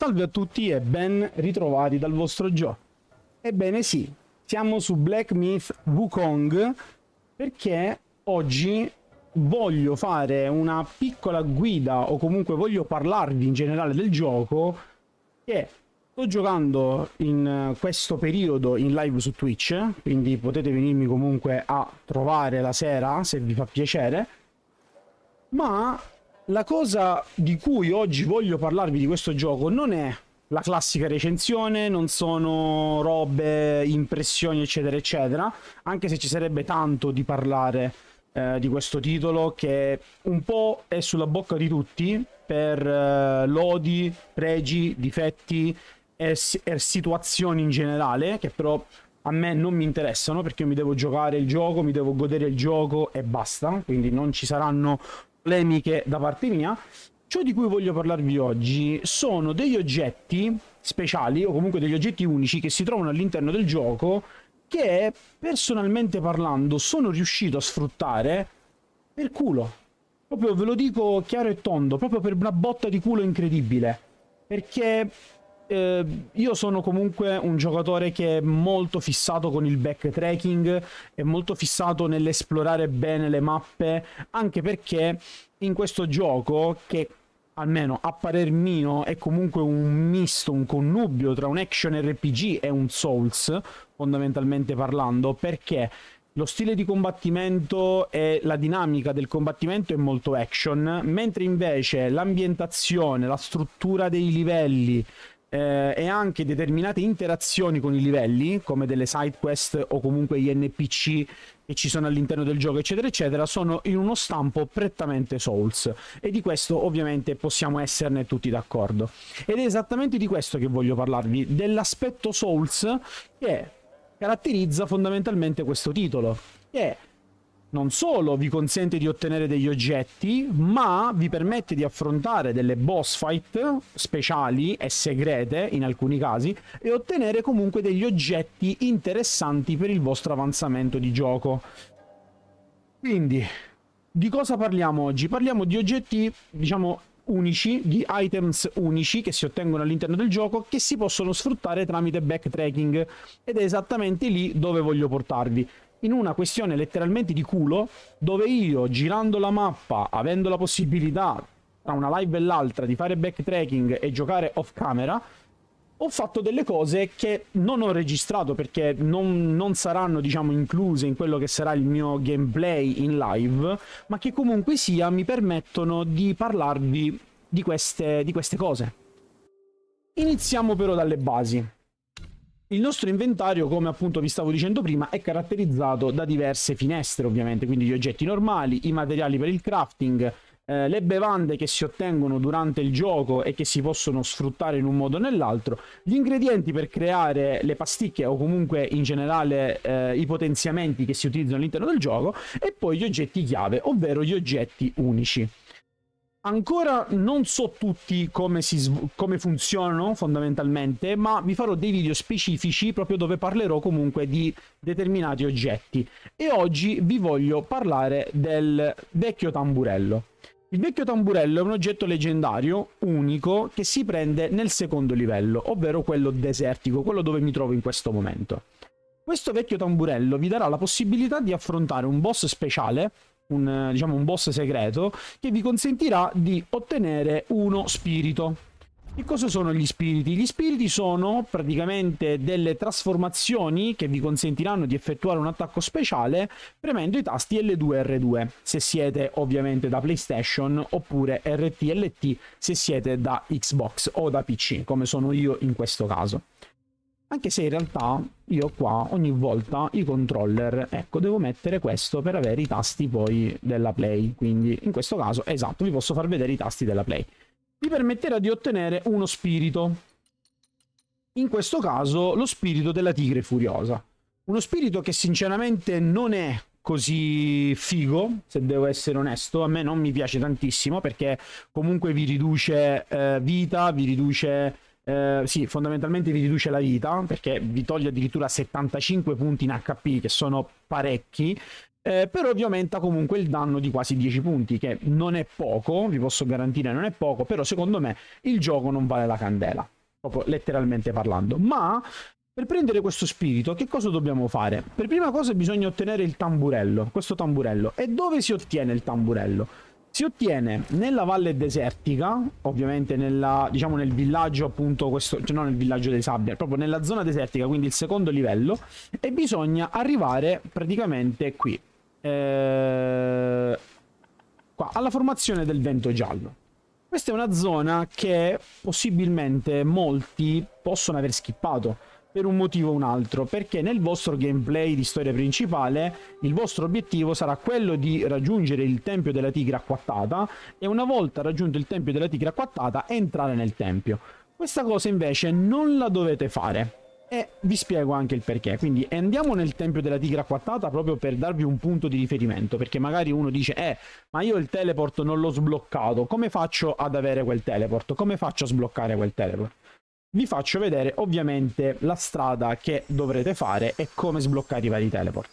Salve a tutti e ben ritrovati dal vostro Gio. Ebbene sì, siamo su Black Myth Wukong perché oggi voglio fare una piccola guida o comunque voglio parlarvi in generale del gioco che sto giocando in eh, questo periodo in live su Twitch, quindi potete venirmi comunque a trovare la sera se vi fa piacere, ma la cosa di cui oggi voglio parlarvi di questo gioco non è la classica recensione, non sono robe, impressioni, eccetera, eccetera, anche se ci sarebbe tanto di parlare eh, di questo titolo che un po' è sulla bocca di tutti per eh, lodi, pregi, difetti e, e situazioni in generale, che però a me non mi interessano perché io mi devo giocare il gioco, mi devo godere il gioco e basta, quindi non ci saranno polemiche da parte mia. Ciò di cui voglio parlarvi oggi sono degli oggetti speciali o comunque degli oggetti unici che si trovano all'interno del gioco che personalmente parlando sono riuscito a sfruttare per culo. Proprio ve lo dico chiaro e tondo, proprio per una botta di culo incredibile. Perché eh, io sono comunque un giocatore che è molto fissato con il backtracking, è molto fissato nell'esplorare bene le mappe, anche perché in questo gioco che almeno a parer mio è comunque un misto, un connubio tra un action RPG e un Souls, fondamentalmente parlando, perché lo stile di combattimento e la dinamica del combattimento è molto action, mentre invece l'ambientazione, la struttura dei livelli, eh, e anche determinate interazioni con i livelli, come delle side quest o comunque gli NPC che ci sono all'interno del gioco, eccetera, eccetera, sono in uno stampo prettamente Souls. E di questo ovviamente possiamo esserne tutti d'accordo. Ed è esattamente di questo che voglio parlarvi, dell'aspetto Souls che caratterizza fondamentalmente questo titolo, che non solo vi consente di ottenere degli oggetti, ma vi permette di affrontare delle boss fight speciali e segrete in alcuni casi e ottenere comunque degli oggetti interessanti per il vostro avanzamento di gioco. Quindi, di cosa parliamo oggi? Parliamo di oggetti, diciamo, unici, di items unici che si ottengono all'interno del gioco che si possono sfruttare tramite backtracking ed è esattamente lì dove voglio portarvi in una questione letteralmente di culo dove io girando la mappa, avendo la possibilità tra una live e l'altra di fare backtracking e giocare off camera, ho fatto delle cose che non ho registrato perché non, non, saranno diciamo incluse in quello che sarà il mio gameplay in live, ma che comunque sia mi permettono di parlarvi di queste, di queste cose. Iniziamo però dalle basi. Il nostro inventario, come appunto vi stavo dicendo prima, è caratterizzato da diverse finestre ovviamente, quindi gli oggetti normali, i materiali per il crafting, eh, le bevande che si ottengono durante il gioco e che si possono sfruttare in un modo o nell'altro, gli ingredienti per creare le pasticche o comunque in generale eh, i potenziamenti che si utilizzano all'interno del gioco e poi gli oggetti chiave, ovvero gli oggetti unici. Ancora non so tutti come, si, come, funzionano fondamentalmente, ma vi farò dei video specifici proprio dove parlerò comunque di determinati oggetti. E oggi vi voglio parlare del vecchio tamburello. Il vecchio tamburello è un oggetto leggendario, unico, che si prende nel secondo livello, ovvero quello desertico, quello dove mi trovo in questo momento. Questo vecchio tamburello vi darà la possibilità di affrontare un boss speciale un, eh, diciamo, un boss segreto che vi consentirà di ottenere uno spirito. Che cosa sono gli spiriti? Gli spiriti sono praticamente delle trasformazioni che vi consentiranno di effettuare un attacco speciale premendo i tasti L2R2 se siete ovviamente da PlayStation oppure RTLT se siete da Xbox o da PC come sono io in questo caso. Anche se in realtà io qua ogni volta i controller, ecco, devo mettere questo per avere i tasti poi della play. Quindi in questo caso, esatto, vi posso far vedere i tasti della play. Vi permetterà di ottenere uno spirito. In questo caso lo spirito della tigre furiosa. Uno spirito che sinceramente non è così figo, se devo essere onesto, a me non mi piace tantissimo perché comunque vi riduce eh, vita, vi riduce eh, sì, fondamentalmente vi riduce la vita perché vi toglie addirittura 75 punti in HP che sono parecchi. Eh, però vi aumenta comunque il danno di quasi 10 punti, che non è poco, vi posso garantire non è poco, però secondo me il gioco non vale la candela, proprio letteralmente parlando. Ma per prendere questo spirito, che cosa dobbiamo fare? Per prima cosa bisogna ottenere il tamburello, questo tamburello. E dove si ottiene il tamburello? si ottiene nella valle desertica, ovviamente nella, diciamo nel villaggio appunto, questo, cioè non nel villaggio dei sabbia, proprio nella zona desertica, quindi il secondo livello, e bisogna arrivare praticamente qui, eh, qua, alla formazione del vento giallo. Questa è una zona che possibilmente molti possono aver skippato, per un motivo o un altro, perché nel vostro gameplay di storia principale il vostro obiettivo sarà quello di raggiungere il Tempio della Tigre acquattata e una volta raggiunto il Tempio della Tigre acquattata entrare nel Tempio. Questa cosa invece non la dovete fare e vi spiego anche il perché. Quindi andiamo nel Tempio della Tigre acquattata proprio per darvi un punto di riferimento, perché magari uno dice "Eh, ma io il teleport non l'ho sbloccato, come faccio ad avere quel teleport? Come faccio a sbloccare quel teleport?" vi faccio vedere ovviamente la strada che dovrete fare e come sbloccare i vari teleport.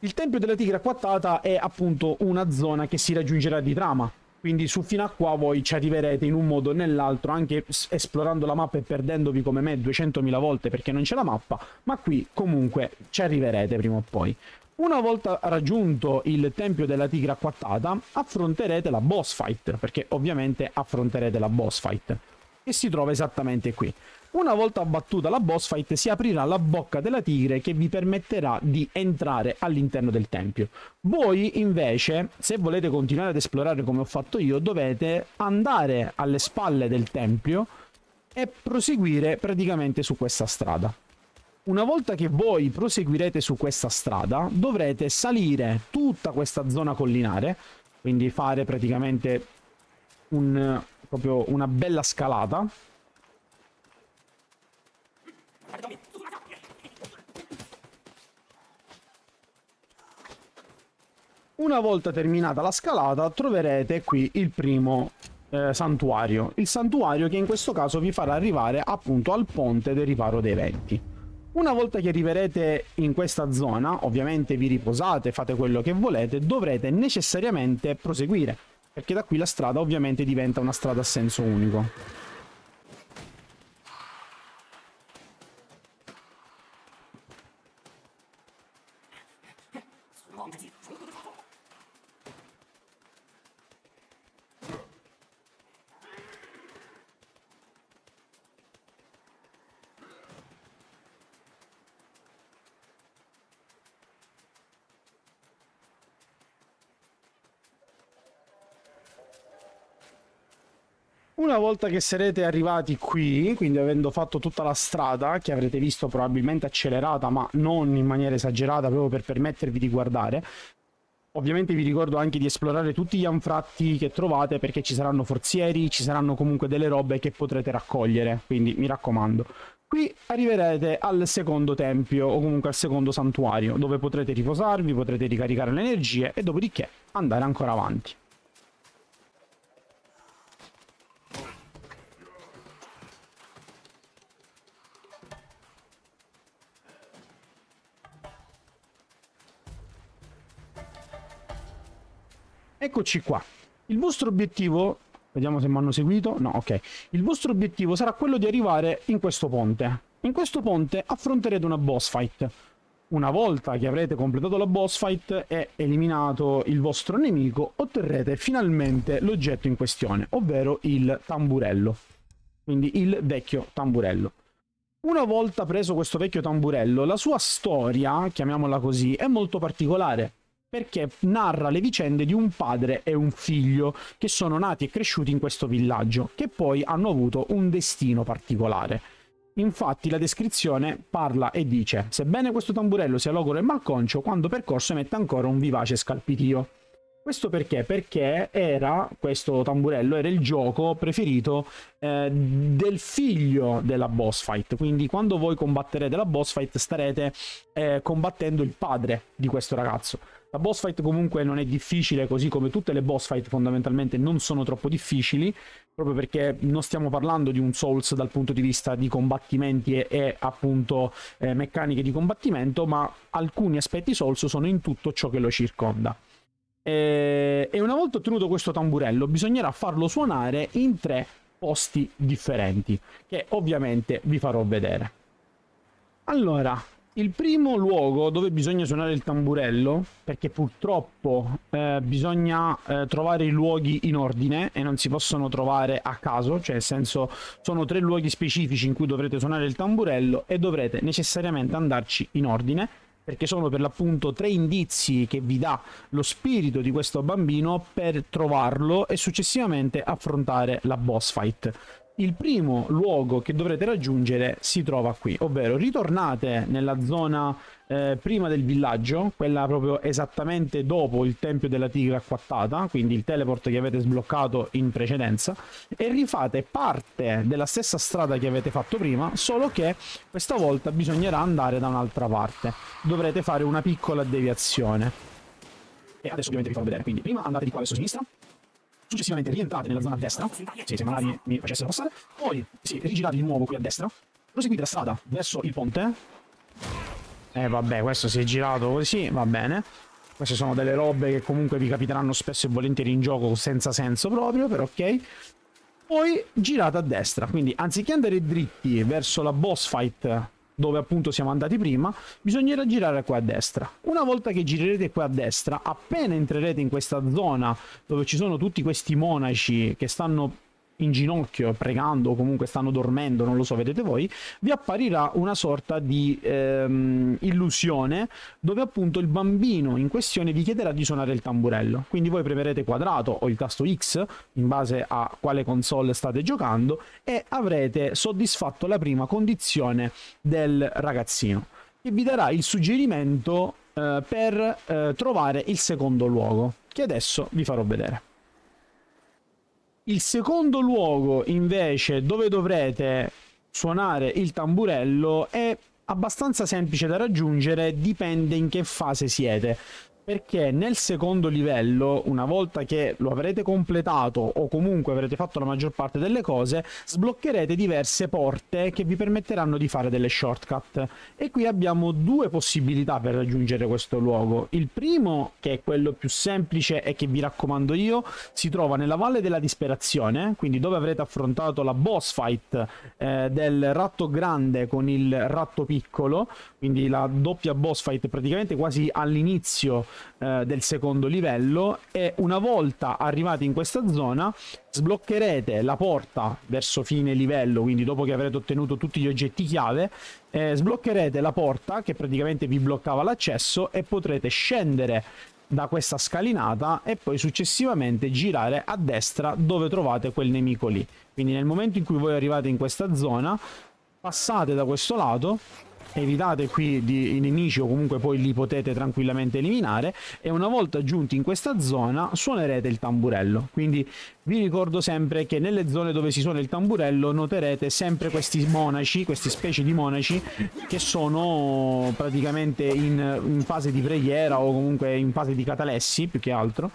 Il Tempio della Tigre Acquattata è appunto una zona che si raggiungerà di trama, quindi su fino a qua voi ci arriverete in un modo o nell'altro, anche esplorando la mappa e perdendovi come me 200.000 volte perché non c'è la mappa, ma qui comunque ci arriverete prima o poi. Una volta raggiunto il Tempio della Tigre Acquattata, affronterete la boss fight, perché ovviamente affronterete la boss fight e si trova esattamente qui. Una volta abbattuta la boss fight si aprirà la bocca della tigre che vi permetterà di entrare all'interno del tempio. Voi invece, se volete continuare ad esplorare come ho fatto io, dovete andare alle spalle del tempio e proseguire praticamente su questa strada. Una volta che voi proseguirete su questa strada, dovrete salire tutta questa zona collinare, quindi fare praticamente un, Proprio una bella scalata. Una volta terminata la scalata troverete qui il primo eh, santuario. Il santuario che in questo caso vi farà arrivare appunto al ponte del riparo dei venti. Una volta che arriverete in questa zona, ovviamente vi riposate, fate quello che volete, dovrete necessariamente proseguire. Perché da qui la strada ovviamente diventa una strada a senso unico. Una volta che sarete arrivati qui, quindi avendo fatto tutta la strada, che avrete visto probabilmente accelerata, ma non in maniera esagerata, proprio per permettervi di guardare, Ovviamente vi ricordo anche di esplorare tutti gli anfratti che trovate perché ci saranno forzieri, ci saranno comunque delle robe che potrete raccogliere, quindi mi raccomando. Qui arriverete al secondo tempio o comunque al secondo santuario dove potrete riposarvi, potrete ricaricare le energie e dopodiché andare ancora avanti. Eccoci qua. Il vostro obiettivo, vediamo se mi hanno seguito, no, ok. Il vostro obiettivo sarà quello di arrivare in questo ponte. In questo ponte affronterete una boss fight. Una volta che avrete completato la boss fight e eliminato il vostro nemico, otterrete finalmente l'oggetto in questione, ovvero il tamburello. Quindi il vecchio tamburello. Una volta preso questo vecchio tamburello, la sua storia, chiamiamola così, è molto particolare perché narra le vicende di un padre e un figlio che sono nati e cresciuti in questo villaggio, che poi hanno avuto un destino particolare. Infatti la descrizione parla e dice «Sebbene questo tamburello sia logoro e malconcio, quando percorso emette ancora un vivace scalpitio». Questo perché? Perché era, questo tamburello, era il gioco preferito eh, del figlio della boss fight. Quindi quando voi combatterete la boss fight starete eh, combattendo il padre di questo ragazzo la boss fight comunque non è difficile, così come tutte le boss fight fondamentalmente non sono troppo difficili, proprio perché non stiamo parlando di un Souls dal punto di vista di combattimenti e, e appunto eh, meccaniche di combattimento, ma alcuni aspetti Souls sono in tutto ciò che lo circonda. E, eh, e una volta ottenuto questo tamburello bisognerà farlo suonare in tre posti differenti, che ovviamente vi farò vedere. Allora, il primo luogo dove bisogna suonare il tamburello, perché purtroppo eh, bisogna eh, trovare i luoghi in ordine e non si possono trovare a caso, cioè nel senso sono tre luoghi specifici in cui dovrete suonare il tamburello e dovrete necessariamente andarci in ordine, perché sono per l'appunto tre indizi che vi dà lo spirito di questo bambino per trovarlo e successivamente affrontare la boss fight il primo luogo che dovrete raggiungere si trova qui, ovvero ritornate nella zona eh, prima del villaggio, quella proprio esattamente dopo il Tempio della Tigre acquattata, quindi il teleport che avete sbloccato in precedenza, e rifate parte della stessa strada che avete fatto prima, solo che questa volta bisognerà andare da un'altra parte. Dovrete fare una piccola deviazione. E adesso ovviamente vi farò vedere, quindi prima andate di qua verso sinistra, successivamente rientrate nella zona di destra, se, se magari mi facessero passare, poi sì, rigirate di nuovo qui a destra, proseguite la strada verso il ponte. Eh vabbè, questo si è girato così, va bene. Queste sono delle robe che comunque vi capiteranno spesso e volentieri in gioco senza senso proprio, però ok. Poi girate a destra, quindi anziché andare dritti verso la boss fight dove appunto siamo andati prima, bisognerà girare qua a destra. Una volta che girerete qua a destra, appena entrerete in questa zona dove ci sono tutti questi monaci che stanno in ginocchio pregando o comunque stanno dormendo, non lo so, vedete voi, vi apparirà una sorta di ehm, illusione dove appunto il bambino in questione vi chiederà di suonare il tamburello. Quindi voi premerete quadrato o il tasto X in base a quale console state giocando e avrete soddisfatto la prima condizione del ragazzino che vi darà il suggerimento eh, per eh, trovare il secondo luogo che adesso vi farò vedere. Il secondo luogo invece dove dovrete suonare il tamburello è abbastanza semplice da raggiungere, dipende in che fase siete. Perché nel secondo livello, una volta che lo avrete completato o comunque avrete fatto la maggior parte delle cose, sbloccherete diverse porte che vi permetteranno di fare delle shortcut. E qui abbiamo due possibilità per raggiungere questo luogo. Il primo, che è quello più semplice e che vi raccomando io, si trova nella Valle della Disperazione, quindi dove avrete affrontato la boss fight eh, del ratto grande con il ratto piccolo, quindi la doppia boss fight praticamente quasi all'inizio eh, del secondo livello e una volta arrivati in questa zona sbloccherete la porta verso fine livello, quindi dopo che avrete ottenuto tutti gli oggetti chiave, eh, sbloccherete la porta che praticamente vi bloccava l'accesso e potrete scendere da questa scalinata e poi successivamente girare a destra dove trovate quel nemico lì. Quindi nel momento in cui voi arrivate in questa zona, passate da questo lato evitate qui di, i nemici o comunque poi li potete tranquillamente eliminare e una volta giunti in questa zona suonerete il tamburello quindi vi ricordo sempre che nelle zone dove si suona il tamburello noterete sempre questi monaci, queste specie di monaci che sono praticamente in, in fase di preghiera o comunque in fase di catalessi più che altro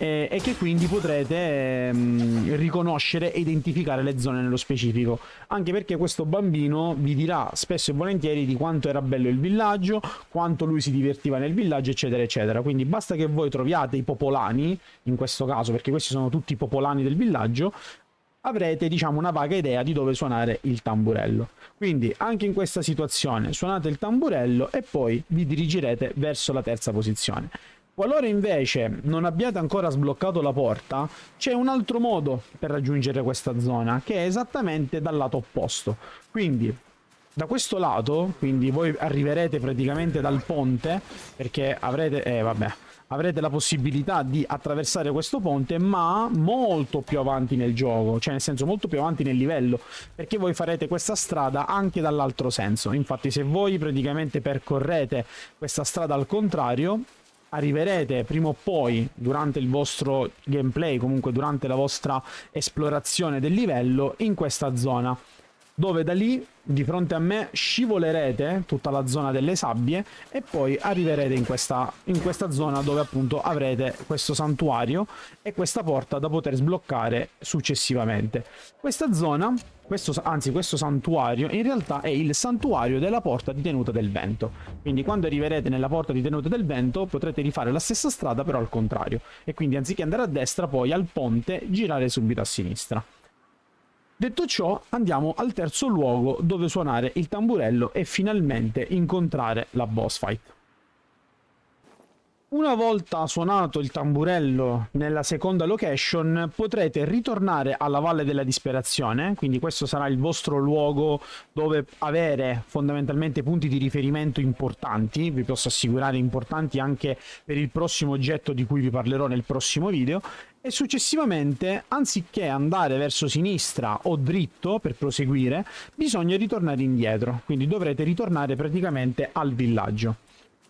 e, e che quindi potrete ehm, riconoscere e identificare le zone nello specifico. Anche perché questo bambino vi dirà spesso e volentieri di quanto era bello il villaggio, quanto lui si divertiva nel villaggio eccetera eccetera. Quindi basta che voi troviate i popolani, in questo caso perché questi sono tutti popolani popolani del villaggio, avrete diciamo una vaga idea di dove suonare il tamburello. Quindi anche in questa situazione suonate il tamburello e poi vi dirigerete verso la terza posizione. Qualora invece non abbiate ancora sbloccato la porta, c'è un altro modo per raggiungere questa zona, che è esattamente dal lato opposto. Quindi da questo lato, quindi voi arriverete praticamente dal ponte, perché avrete... Eh vabbè, avrete la possibilità di attraversare questo ponte, ma molto più avanti nel gioco, cioè nel senso molto più avanti nel livello, perché voi farete questa strada anche dall'altro senso. Infatti se voi praticamente percorrete questa strada al contrario, arriverete prima o poi durante il vostro gameplay, comunque durante la vostra esplorazione del livello, in questa zona dove da lì di fronte a me scivolerete tutta la zona delle sabbie e poi arriverete in questa, in questa zona dove appunto avrete questo santuario e questa porta da poter sbloccare successivamente. Questa zona, questo, anzi questo santuario, in realtà è il santuario della porta di tenuta del vento. Quindi quando arriverete nella porta di tenuta del vento potrete rifare la stessa strada però al contrario. E quindi anziché andare a destra poi al ponte girare subito a sinistra. Detto ciò, andiamo al terzo luogo dove suonare il tamburello e finalmente incontrare la boss fight. Una volta suonato il tamburello nella seconda location potrete ritornare alla Valle della Disperazione, quindi questo sarà il vostro luogo dove avere fondamentalmente punti di riferimento importanti, vi posso assicurare importanti anche per il prossimo oggetto di cui vi parlerò nel prossimo video, e successivamente, anziché andare verso sinistra o dritto per proseguire, bisogna ritornare indietro, quindi dovrete ritornare praticamente al villaggio.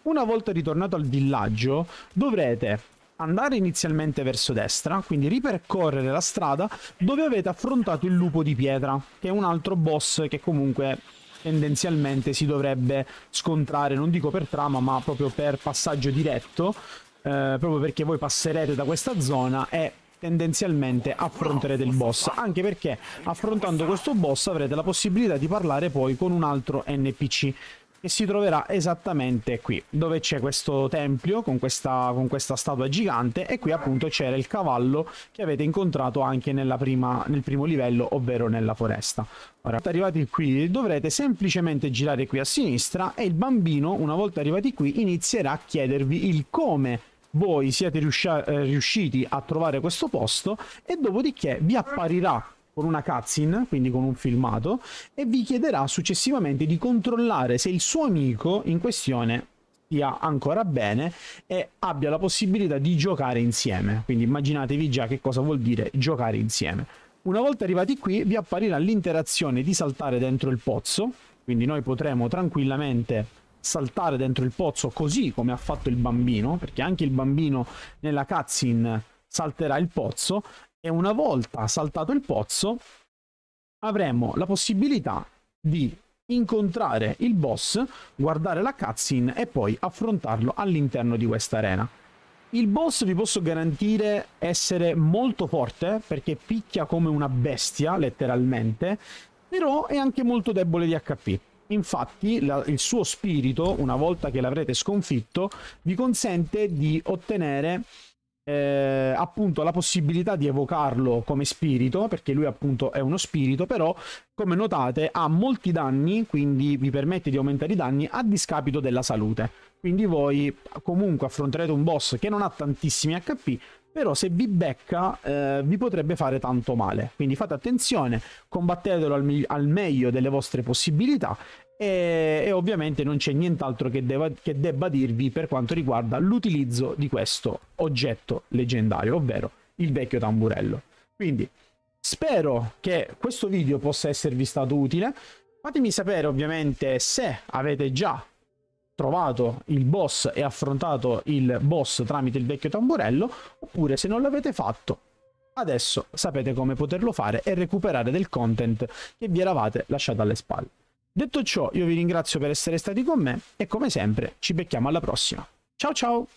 Una volta ritornato al villaggio dovrete andare inizialmente verso destra, quindi ripercorrere la strada dove avete affrontato il lupo di pietra, che è un altro boss che comunque tendenzialmente si dovrebbe scontrare, non dico per trama, ma proprio per passaggio diretto eh, proprio perché voi passerete da questa zona e tendenzialmente affronterete il boss anche perché affrontando questo boss avrete la possibilità di parlare poi con un altro NPC e si troverà esattamente qui dove c'è questo tempio con questa, con questa, statua gigante e qui appunto c'era il cavallo che avete incontrato anche prima, nel primo livello ovvero nella foresta ora arrivati qui dovrete semplicemente girare qui a sinistra e il bambino una volta arrivati qui inizierà a chiedervi il come voi siete eh, riusciti a trovare questo posto e dopodiché vi apparirà con una cutscene, quindi con un filmato, e vi chiederà successivamente di controllare se il suo amico in questione stia ancora bene e abbia la possibilità di giocare insieme. Quindi immaginatevi già che cosa vuol dire giocare insieme. Una volta arrivati qui vi apparirà l'interazione di saltare dentro il pozzo, quindi noi potremo tranquillamente saltare dentro il pozzo così come ha fatto il bambino, perché anche il bambino nella cutscene salterà il pozzo e una volta saltato il pozzo avremo la possibilità di incontrare il boss, guardare la cutscene e poi affrontarlo all'interno di questa arena. Il boss vi posso garantire essere molto forte perché picchia come una bestia letteralmente, però è anche molto debole di HP. Infatti la, il suo spirito, una volta che l'avrete sconfitto, vi consente di ottenere eh, appunto la possibilità di evocarlo come spirito, perché lui appunto è uno spirito, però come notate ha molti danni, quindi vi permette di aumentare i danni a discapito della salute. Quindi voi comunque affronterete un boss che non ha tantissimi HP, però se vi becca eh, vi potrebbe fare tanto male. Quindi fate attenzione, combattetelo al, al meglio delle vostre possibilità e, e ovviamente non c'è nient'altro che, deva, che debba dirvi per quanto riguarda l'utilizzo di questo oggetto leggendario, ovvero il vecchio tamburello. Quindi spero che questo video possa esservi stato utile. Fatemi sapere ovviamente se avete già trovato il boss e affrontato il boss tramite il vecchio tamburello, oppure se non l'avete fatto, adesso sapete come poterlo fare e recuperare del content che vi eravate lasciato alle spalle. Detto ciò, io vi ringrazio per essere stati con me e come sempre ci becchiamo alla prossima. Ciao ciao!